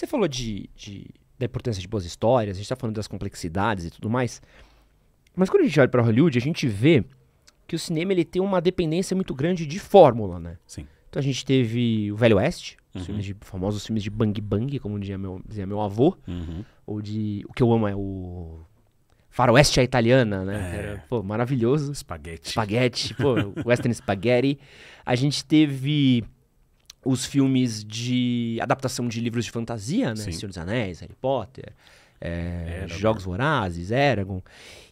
Você falou de, de da importância de boas histórias, a gente está falando das complexidades e tudo mais. Mas quando a gente olha para Hollywood, a gente vê que o cinema ele tem uma dependência muito grande de fórmula, né? Sim. Então a gente teve o Velho Oeste, uhum. filmes de, famosos filmes de bang bang, como dizia meu, dizia meu avô, uhum. ou de o que eu amo é o Faroeste à italiana, né? É. pô, maravilhoso. Spaghetti. Spaghetti. pô, western spaghetti. A gente teve os filmes de adaptação de livros de fantasia, né? Sim. Senhor dos Anéis, Harry Potter, é, Jogos Vorazes, Eragon.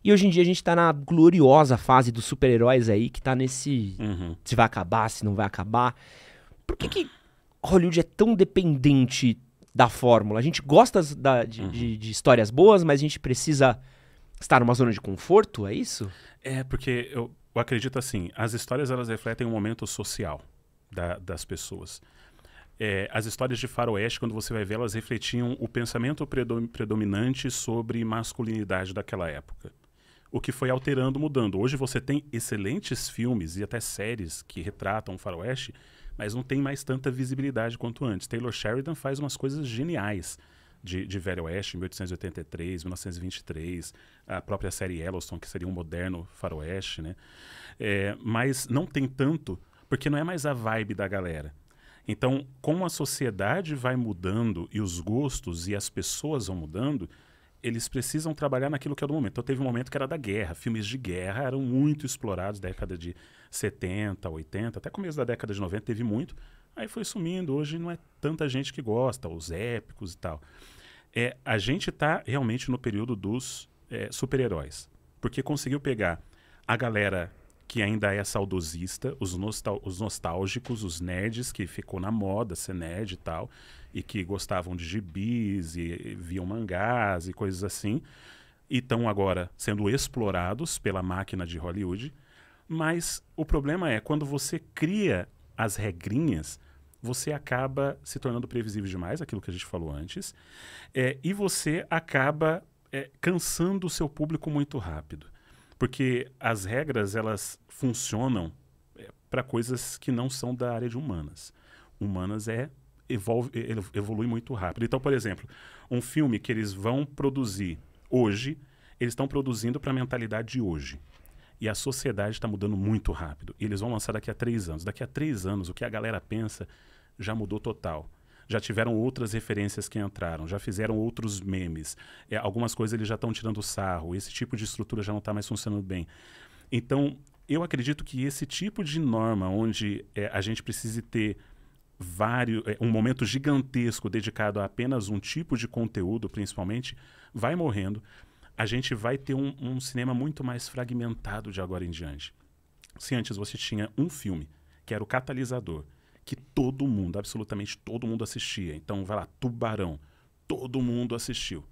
E hoje em dia a gente tá na gloriosa fase dos super-heróis aí, que tá nesse uhum. se vai acabar, se não vai acabar. Por que, que Hollywood é tão dependente da fórmula? A gente gosta da, de, uhum. de, de histórias boas, mas a gente precisa estar numa zona de conforto, é isso? É, porque eu, eu acredito assim, as histórias elas refletem um momento social da, das pessoas. É, as histórias de faroeste, quando você vai ver, elas refletiam o pensamento predominante sobre masculinidade daquela época. O que foi alterando, mudando. Hoje você tem excelentes filmes e até séries que retratam o faroeste, mas não tem mais tanta visibilidade quanto antes. Taylor Sheridan faz umas coisas geniais de, de Velho Oeste, 1883, 1923, a própria série Yellowstone, que seria um moderno faroeste, né? É, mas não tem tanto porque não é mais a vibe da galera. Então, como a sociedade vai mudando e os gostos e as pessoas vão mudando, eles precisam trabalhar naquilo que é do momento. Então, teve um momento que era da guerra. Filmes de guerra eram muito explorados, década de 70, 80, até começo da década de 90 teve muito. Aí foi sumindo. Hoje não é tanta gente que gosta, os épicos e tal. É, a gente está realmente no período dos é, super-heróis. Porque conseguiu pegar a galera que ainda é saudosista, os, nostal os nostálgicos, os nerds que ficou na moda ser nerd e tal, e que gostavam de gibis e, e viam mangás e coisas assim, e estão agora sendo explorados pela máquina de Hollywood. Mas o problema é quando você cria as regrinhas, você acaba se tornando previsível demais, aquilo que a gente falou antes, é, e você acaba é, cansando o seu público muito rápido. Porque as regras, elas funcionam é, para coisas que não são da área de humanas. Humanas é evolve, é, evolui muito rápido. Então, por exemplo, um filme que eles vão produzir hoje, eles estão produzindo para a mentalidade de hoje. E a sociedade está mudando muito rápido. E eles vão lançar daqui a três anos. Daqui a três anos, o que a galera pensa já mudou total já tiveram outras referências que entraram, já fizeram outros memes. É, algumas coisas eles já estão tirando sarro, esse tipo de estrutura já não está mais funcionando bem. Então, eu acredito que esse tipo de norma, onde é, a gente precise ter vários, é, um momento gigantesco dedicado a apenas um tipo de conteúdo, principalmente, vai morrendo. A gente vai ter um, um cinema muito mais fragmentado de agora em diante. Se antes você tinha um filme, que era o catalisador, que todo mundo, absolutamente todo mundo assistia. Então vai lá, Tubarão, todo mundo assistiu.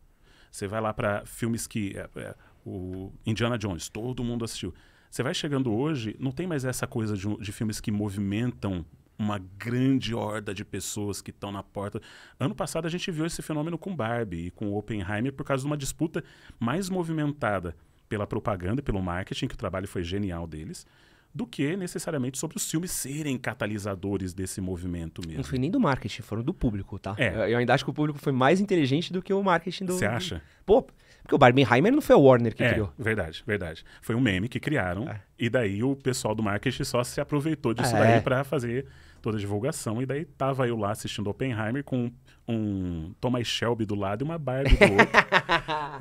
Você vai lá para filmes que é, é, o Indiana Jones, todo mundo assistiu. Você vai chegando hoje, não tem mais essa coisa de, de filmes que movimentam uma grande horda de pessoas que estão na porta. Ano passado a gente viu esse fenômeno com Barbie e com Oppenheimer por causa de uma disputa mais movimentada pela propaganda, pelo marketing, que o trabalho foi genial deles, do que necessariamente sobre os filmes serem catalisadores desse movimento mesmo. Não foi nem do marketing, foram do público, tá? É. Eu ainda acho que o público foi mais inteligente do que o marketing do. Você acha? Pô, porque o Barbenheimer não foi o Warner que é, criou. Verdade, verdade. Foi um meme que criaram é. e daí o pessoal do marketing só se aproveitou disso é. daí para fazer toda a divulgação. E daí tava eu lá assistindo Oppenheimer com um, Thomas Shelby do lado e uma Barbie do outro.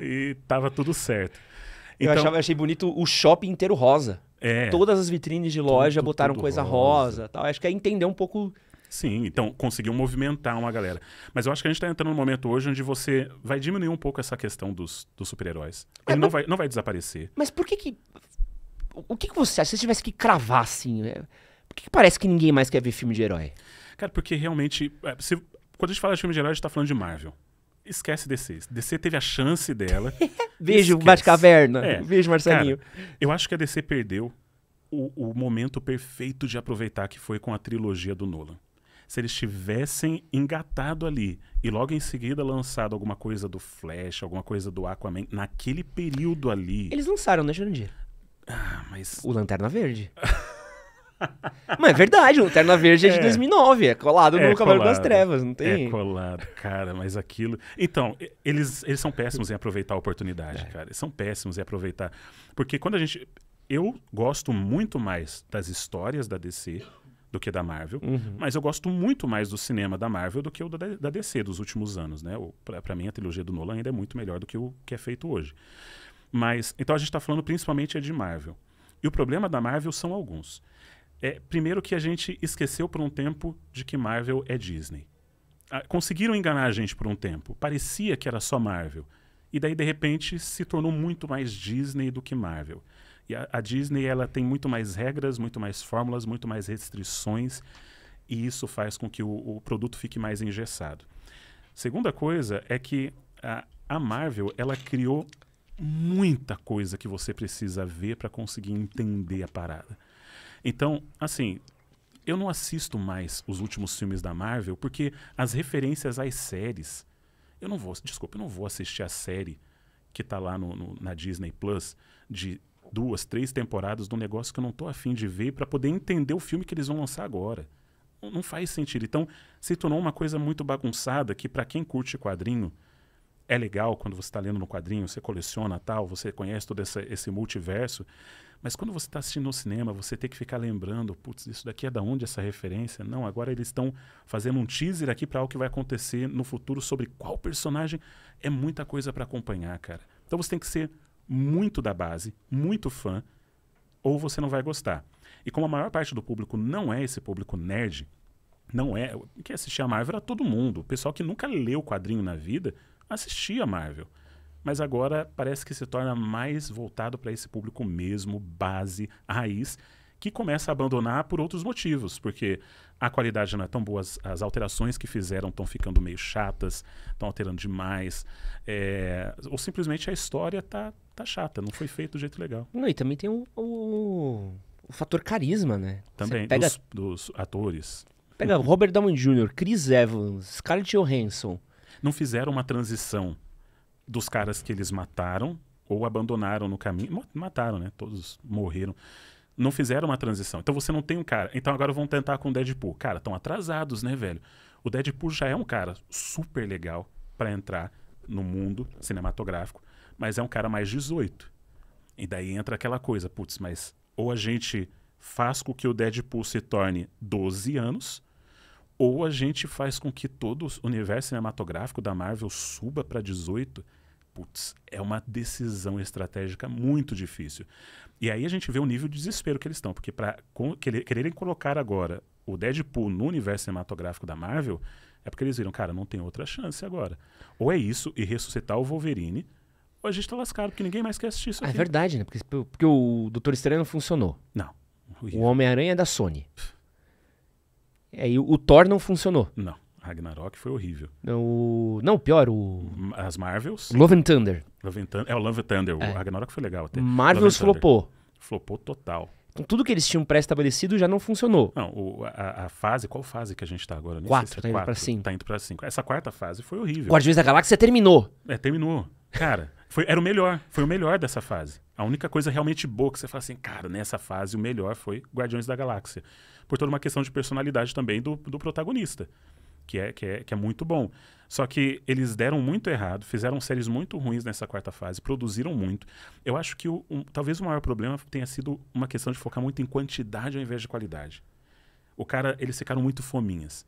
e tava tudo certo. Então, eu achava, achei bonito o shopping inteiro rosa. É. Todas as vitrines de loja tudo, botaram tudo coisa rosa, rosa tal. Acho que é entender um pouco Sim, então conseguiu movimentar uma galera. Mas eu acho que a gente está entrando num momento hoje onde você vai diminuir um pouco essa questão dos, dos super-heróis. É, Ele mas, não, vai, não vai desaparecer. Mas por que que... O que, que você acha? Se você tivesse que cravar, assim, é, por que, que parece que ninguém mais quer ver filme de herói? Cara, porque realmente... É, se, quando a gente fala de filme de herói, a gente está falando de Marvel esquece DC. DC teve a chance dela. Beijo, Bate-Caverna. É. Beijo, Marcelinho. Cara, eu acho que a DC perdeu o, o, momento perfeito de aproveitar que foi com a trilogia do Nolan. Se eles tivessem engatado ali e logo em seguida lançado alguma coisa do Flash, alguma coisa do Aquaman, naquele período ali. Eles lançaram, né, Jurandir? Ah, mas. O Lanterna Verde. Mas é verdade, o Terna Verde é, é de 2009, é colado é no Cavaleiro das Trevas, não é tem? É colado, cara, mas aquilo... Então, eles, eles são péssimos em aproveitar a oportunidade, é. cara. Eles são péssimos em aproveitar. Porque quando a gente... Eu gosto muito mais das histórias da DC do que da Marvel, uhum. mas eu gosto muito mais do cinema da Marvel do que o da, da DC dos últimos anos, né? Para mim, a trilogia do Nolan ainda é muito melhor do que o que é feito hoje. Mas, então a gente está falando principalmente é de Marvel. E o problema da Marvel são alguns. É, primeiro que a gente esqueceu por um tempo de que Marvel é Disney. Ah, conseguiram enganar a gente por um tempo. Parecia que era só Marvel. E daí, de repente, se tornou muito mais Disney do que Marvel. E a, a Disney ela tem muito mais regras, muito mais fórmulas, muito mais restrições. E isso faz com que o, o produto fique mais engessado. Segunda coisa é que a, a Marvel ela criou muita coisa que você precisa ver para conseguir entender a parada. Então, assim, eu não assisto mais os últimos filmes da Marvel porque as referências às séries. Eu não vou, desculpa, eu não vou assistir a série que tá lá no, no, na Disney Plus de duas, três temporadas do negócio que eu não tô afim de ver para poder entender o filme que eles vão lançar agora. Não, não faz sentido. Então, se tornou uma coisa muito bagunçada que para quem curte quadrinho, é legal quando você está lendo no quadrinho, você coleciona tal, você conhece todo essa, esse multiverso. Mas quando você está assistindo no cinema, você tem que ficar lembrando, putz, isso daqui é da onde essa referência? Não, agora eles estão fazendo um teaser aqui para o que vai acontecer no futuro sobre qual personagem. É muita coisa para acompanhar, cara. Então você tem que ser muito da base, muito fã, ou você não vai gostar. E como a maior parte do público não é esse público nerd, não é. que assistir a Marvel era é todo mundo. O pessoal que nunca leu o quadrinho na vida assistia Marvel. Mas agora parece que se torna mais voltado para esse público mesmo, base, raiz, que começa a abandonar por outros motivos, porque a qualidade não é tão boa, as, as alterações que fizeram estão ficando meio chatas, estão alterando demais, é, ou simplesmente a história tá, tá chata, não foi feito do jeito legal. Não, e também tem o, o, o fator carisma, né? Também, pega... dos, dos atores. Pega Robert Downey Jr., Chris Evans, Scarlett Johansson não fizeram uma transição dos caras que eles mataram ou abandonaram no caminho. Mataram, né? Todos morreram. Não fizeram uma transição. Então você não tem um cara. Então agora vão tentar com o Deadpool. Cara, estão atrasados, né, velho? O Deadpool já é um cara super legal para entrar no mundo cinematográfico, mas é um cara mais 18. E daí entra aquela coisa, putz, mas ou a gente faz com que o Deadpool se torne 12 anos, ou a gente faz com que todo o universo cinematográfico da Marvel suba para 18. Putz, é uma decisão estratégica muito difícil. E aí a gente vê o nível de desespero que eles estão, porque para quererem colocar agora o Deadpool no universo cinematográfico da Marvel, é porque eles viram, cara, não tem outra chance agora. Ou é isso e ressuscitar o Wolverine, ou a gente tá lascado, porque ninguém mais quer assistir isso. Ah, é aqui. É verdade, né? Porque, porque o Doutor Estranho não funcionou. Não. O Homem-Aranha é da Sony. Pff. Aí é, o Thor não funcionou. Não. Ragnarok foi horrível. O... Não, pior, o. As Marvels. Love and Thunder. Love and Thunder. É, o Love and Thunder. É. O Ragnarok foi legal até. Marvels flopou. Flopou total. Então tudo que eles tinham pré-estabelecido já não funcionou. Não, o, a, a, fase, qual fase que a gente tá agora? É quatro, tá indo quatro, pra cinco. Tá indo pra cinco. Essa quarta fase foi horrível. Guardiões da Galáxia terminou. É, terminou. Cara, foi, era o melhor. Foi o melhor dessa fase. A única coisa realmente boa que você fala assim, cara, nessa fase o melhor foi Guardiões da Galáxia. Por toda uma questão de personalidade também do, do protagonista, que é, que, é, que é muito bom. Só que eles deram muito errado, fizeram séries muito ruins nessa quarta fase, produziram muito. Eu acho que o, um, talvez o maior problema tenha sido uma questão de focar muito em quantidade ao invés de qualidade. O cara, eles ficaram muito fominhas.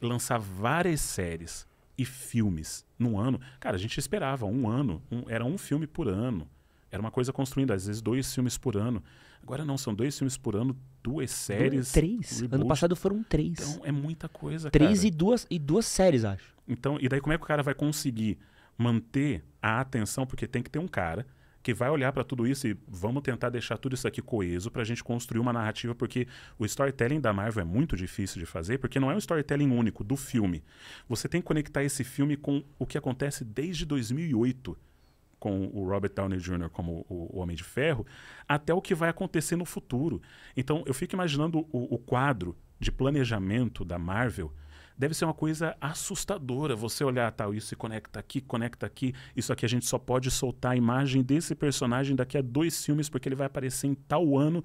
Lançar várias séries e filmes num ano. Cara, a gente esperava um ano, um, era um filme por ano. Era uma coisa construída, às vezes dois filmes por ano. Agora não, são dois filmes por ano, duas séries. Três. Ano passado foram três. Então é muita coisa, Três cara. E, duas, e duas séries, acho. Então, e daí como é que o cara vai conseguir manter a atenção? Porque tem que ter um cara que vai olhar para tudo isso e vamos tentar deixar tudo isso aqui coeso para a gente construir uma narrativa, porque o storytelling da Marvel é muito difícil de fazer, porque não é um storytelling único do filme. Você tem que conectar esse filme com o que acontece desde 2008 com o Robert Downey Jr. como o, o, Homem de Ferro, até o que vai acontecer no futuro. Então, eu fico imaginando o, o quadro de planejamento da Marvel deve ser uma coisa assustadora você olhar tal, isso se conecta aqui, conecta aqui, isso aqui a gente só pode soltar a imagem desse personagem daqui a dois filmes porque ele vai aparecer em tal ano.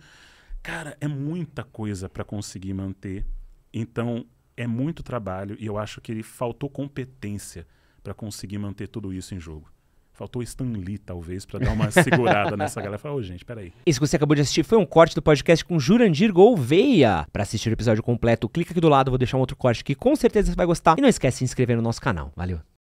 Cara, é muita coisa para conseguir manter. Então, é muito trabalho e eu acho que ele faltou competência para conseguir manter tudo isso em jogo. Faltou Stan Lee, talvez, para dar uma segurada nessa galera. Fala, ô, oh, gente, peraí. Esse que você acabou de assistir foi um corte do podcast com Jurandir Gouveia. Para assistir o episódio completo, clica aqui do lado, vou deixar um outro corte que com certeza você vai gostar. E não esquece de se inscrever no nosso canal. Valeu!